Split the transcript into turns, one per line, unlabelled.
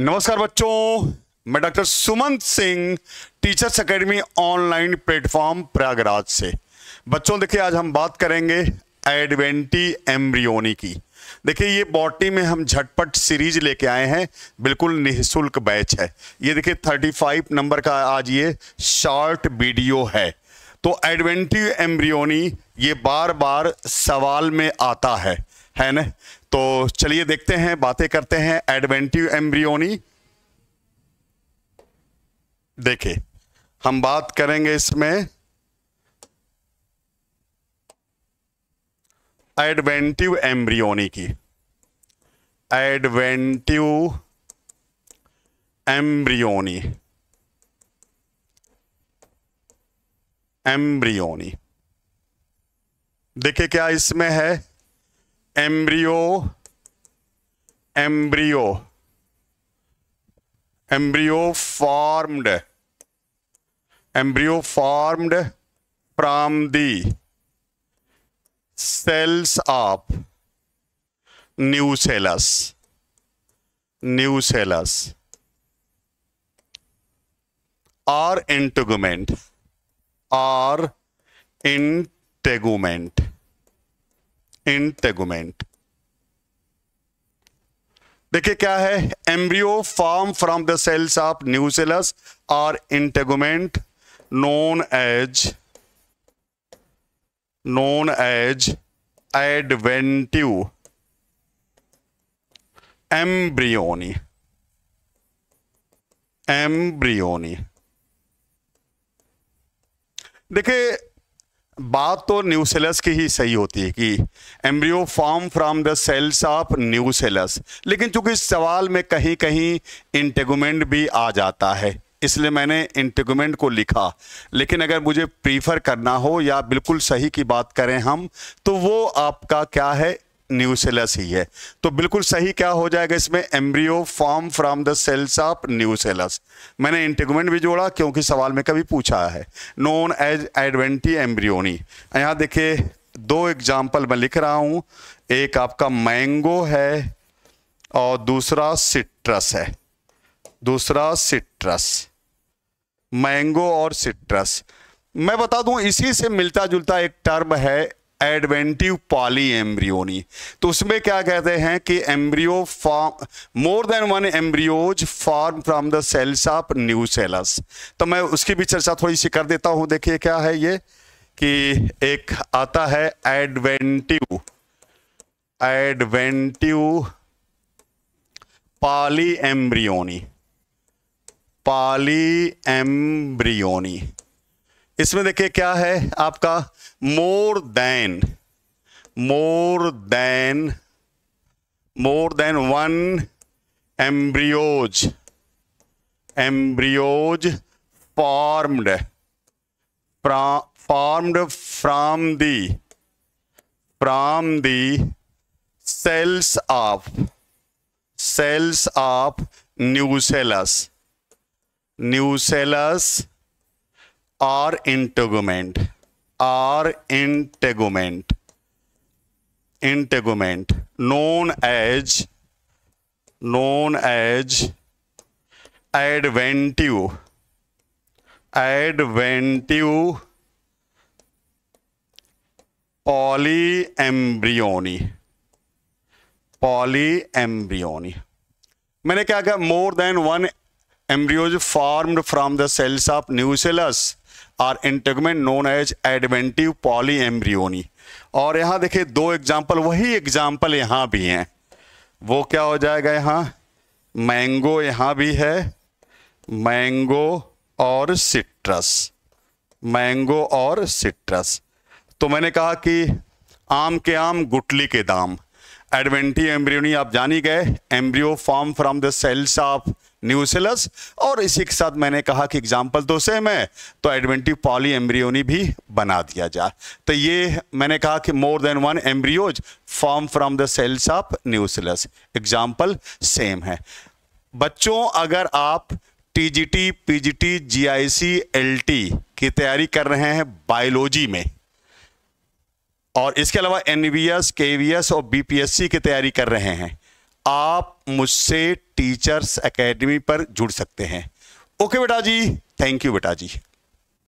नमस्कार बच्चों मैं doctor Sumant Singh teachers academy online platform Prayagraj से बच्चों देखिए आज हम बात करेंगे एडवेंटी एम्ब्रियोनी की देखिए ये बॉटनी में हम झटपट सीरीज लेके आए हैं बिल्कुल निःशुल्क बैच है ये देखिए 35 नंबर का आज ये शॉर्ट वीडियो है तो एडवेंटी एम्ब्रियोनी ये बार बार सवाल में आता है है ना तो चलिए देखते हैं बातें करते हैं एडवेंटिव एम्ब्रियोनी देखे हम बात करेंगे इसमें एडवेंटिव एम्ब्रियोनी की एडवेंटिव एम्ब्रियोनी एम्ब्रियोनी देखे क्या इसमें है embryo embryo embryo formed embryo formed from the cells of nucellus nucellus or integument or integument integument देखिए क्या है embryo form from the cells of nucellus or integument known as known as adventive embryony embryony देखिए बात तो nucellus की ही सही होती है कि embryo form from the cells of nucellus लेकिन चूंकि इस सवाल में कहीं कहीं इंटेगुमेंट भी आ जाता है इसलिए मैंने इंटेगुमेंट को लिखा लेकिन अगर मुझे प्रीफर करना हो या बिल्कुल सही की बात करें हम तो वो आपका क्या है न्यू ही है तो बिल्कुल सही क्या हो जाएगा इसमें embryo form from the cells of nucellus मैंने इंटेगमेंट भी जोड़ा क्योंकि सवाल में कभी पूछा है नोन एज एडवेंटी एम्ब्रियोनी यहाँ देखिए दो एग्जाम्पल मैं लिख रहा हूँ एक आपका मैंगो है और दूसरा सिट्रस है दूसरा सिट्रस मैंगो और सिट्रस मैं बता दूं इसी से मिलता जुलता एक टर्म है एडवेंटिव पॉली एम्ब्रियोनी तो उसमें क्या कहते हैं कि embryo form more than one embryos form from the cells of nucellus तो मैं उसकी भी चर्चा थोड़ी सी कर देता हूं देखिए क्या है ये कि एक आता है adventive adventive polyembryony polyembryony इसमें देखिए क्या है आपका more than more than more than one embryos embryos formed formed from the from the cells of cells of nucellus nucellus or integument or integument integument known as known as adventive adventive polyembryony polyembryony मैंने क्या कहा more than one embryos formed from the cells of nucellus or integument known as adventive poly embryony और यहां देखिए दो example वही example यहां भी हैं वो क्या हो जाएगा यहां मैंगो यहां भी है मैंगो और सिट्रस मैंगो और सिट्रस तो मैंने कहा कि आम के आम गुटली के दाम एडवेंटी एम्ब्रियोनी आप जानी गए embryo form from the cells of nucellus और इसी के साथ मैंने कहा कि एग्जाम्पल तो सेम है तो एडवेंटिव पॉली एम्ब्रियोनी भी बना दिया जाए तो ये मैंने कहा कि more than one embryos form from the cells of nucellus example same है बच्चों अगर आप टीजीटी, पीजीटी, जीआईसी, एलटी की तैयारी कर रहे हैं बायोलॉजी में और इसके अलावा एनवीएस, केवीएस और बीपीएससी की तैयारी कर रहे हैं आप मुझसे टीचर्स एकेडमी पर जुड़ सकते हैं ओके बेटा जी थैंक यू बेटा जी